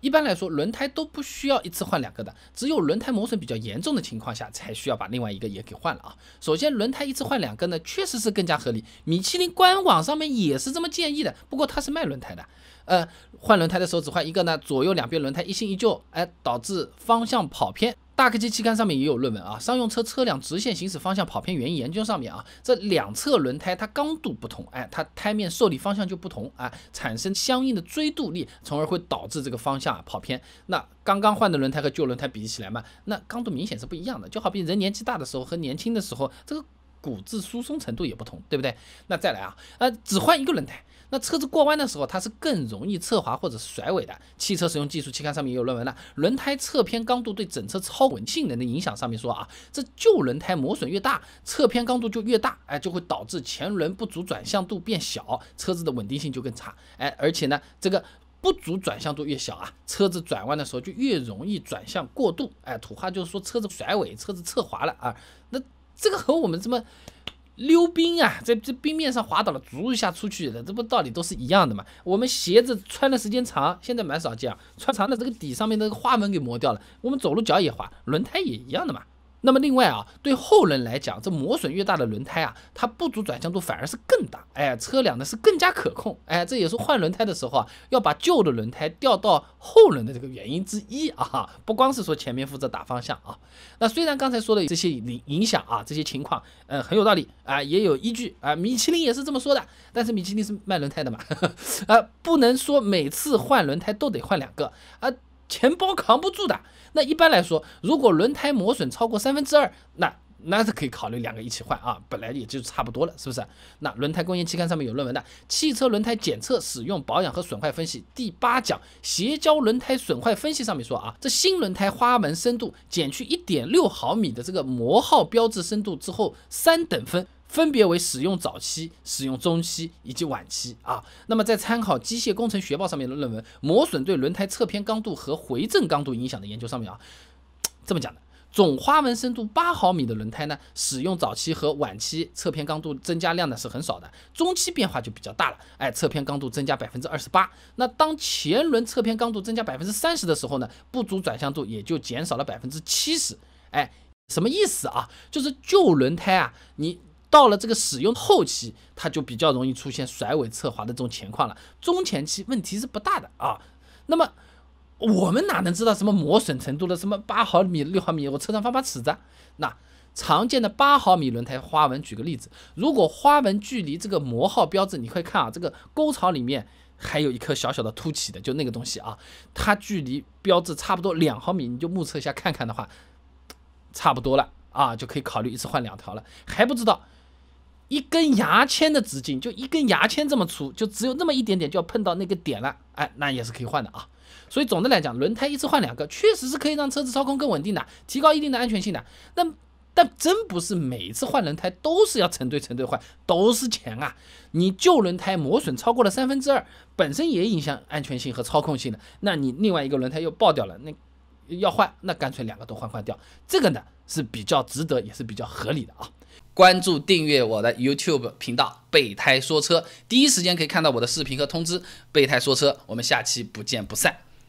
一般来说，轮胎都不需要一次换两个的，只有轮胎磨损比较严重的情况下，才需要把另外一个也给换了啊。首先，轮胎一次换两个呢，确实是更加合理。米其林官网上面也是这么建议的，不过他是卖轮胎的，呃，换轮胎的时候只换一个呢，左右两边轮胎一新一旧，哎，导致方向跑偏。大科技期刊上面也有论文啊，商用车车辆直线行驶方向跑偏原因研究上面啊，这两侧轮胎它刚度不同，哎，它胎面受力方向就不同啊，产生相应的锥度力，从而会导致这个方向啊跑偏。那刚刚换的轮胎和旧轮胎比起来嘛，那刚度明显是不一样的，就好比人年纪大的时候和年轻的时候，这个骨质疏松程度也不同，对不对？那再来啊，呃，只换一个轮胎。那车子过弯的时候，它是更容易侧滑或者是甩尾的。汽车使用技术期刊上面也有论文了，轮胎侧偏刚度对整车超稳性能的影响。上面说啊，这旧轮胎磨损越大，侧偏刚度就越大，哎，就会导致前轮不足转向度变小，车子的稳定性就更差。哎，而且呢，这个不足转向度越小啊，车子转弯的时候就越容易转向过度。哎，土话就是说车子甩尾，车子侧滑了啊。那这个和我们这么。溜冰啊，在这冰面上滑倒了，足一下出去的，这不道理都是一样的嘛。我们鞋子穿的时间长，现在蛮少见，穿长的这个底上面的花纹给磨掉了，我们走路脚也滑，轮胎也一样的嘛。那么另外啊，对后轮来讲，这磨损越大的轮胎啊，它不足转向度反而是更大。哎，车辆呢是更加可控。哎，这也是换轮胎的时候啊，要把旧的轮胎调到后轮的这个原因之一啊。不光是说前面负责打方向啊。那虽然刚才说的这些影影响啊，这些情况，嗯，很有道理啊，也有依据啊。米其林也是这么说的，但是米其林是卖轮胎的嘛，呃，不能说每次换轮胎都得换两个啊。钱包扛不住的，那一般来说，如果轮胎磨损超过三分之二，那那是可以考虑两个一起换啊，本来也就差不多了，是不是？那轮胎工业期刊上面有论文的《汽车轮胎检测、使用、保养和损坏分析》第八讲，斜胶轮胎损坏分析上面说啊，这新轮胎花纹深度减去一点六毫米的这个磨耗标志深度之后，三等分。分别为使用早期、使用中期以及晚期啊。那么在参考《机械工程学报》上面的论文《磨损对轮胎侧偏刚度和回正刚度影响的研究》上面啊，这么讲的：总花纹深度八毫米的轮胎呢，使用早期和晚期侧偏刚度增加量呢是很少的，中期变化就比较大了。哎，侧偏刚度增加百分之二十八，那当前轮侧偏刚度增加百分之三十的时候呢，不足转向度也就减少了百分之七十。哎，什么意思啊？就是旧轮胎啊，你。到了这个使用后期，它就比较容易出现甩尾侧滑的这种情况了。中前期问题是不大的啊。那么我们哪能知道什么磨损程度的？什么八毫米、六毫米？我车上放把尺子。那常见的八毫米轮胎花纹，举个例子，如果花纹距离这个磨耗标志，你快看啊，这个沟槽里面还有一颗小小的凸起的，就那个东西啊，它距离标志差不多两毫米，你就目测一下看看的话，差不多了啊，就可以考虑一次换两条了。还不知道。一根牙签的直径，就一根牙签这么粗，就只有那么一点点，就要碰到那个点了，哎，那也是可以换的啊。所以总的来讲，轮胎一次换两个，确实是可以让车子操控更稳定的，提高一定的安全性的。那但真不是每次换轮胎都是要成对成对换，都是钱啊。你旧轮胎磨损超过了三分之二，本身也影响安全性和操控性的，那你另外一个轮胎又爆掉了，那。要换，那干脆两个都换换掉。这个呢是比较值得，也是比较合理的啊！关注订阅我的 YouTube 频道“备胎说车”，第一时间可以看到我的视频和通知。“备胎说车”，我们下期不见不散。